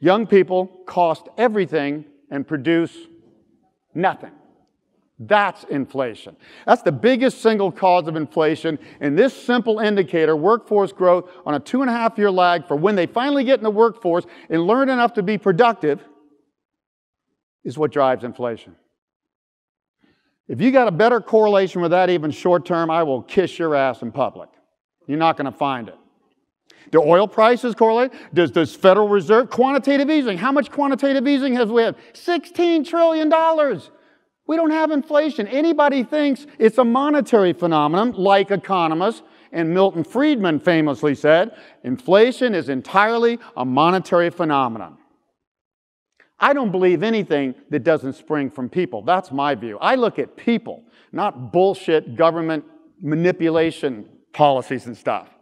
Young people cost everything and produce nothing. That's inflation. That's the biggest single cause of inflation. And this simple indicator, workforce growth on a two and a half year lag for when they finally get in the workforce and learn enough to be productive, is what drives inflation. If you got a better correlation with that, even short term, I will kiss your ass in public. You're not going to find it. Do oil prices correlate? Does this Federal Reserve? Quantitative easing. How much quantitative easing has we had? $16 trillion. We don't have inflation. Anybody thinks it's a monetary phenomenon, like economists and Milton Friedman famously said, inflation is entirely a monetary phenomenon. I don't believe anything that doesn't spring from people. That's my view. I look at people, not bullshit government manipulation policies and stuff.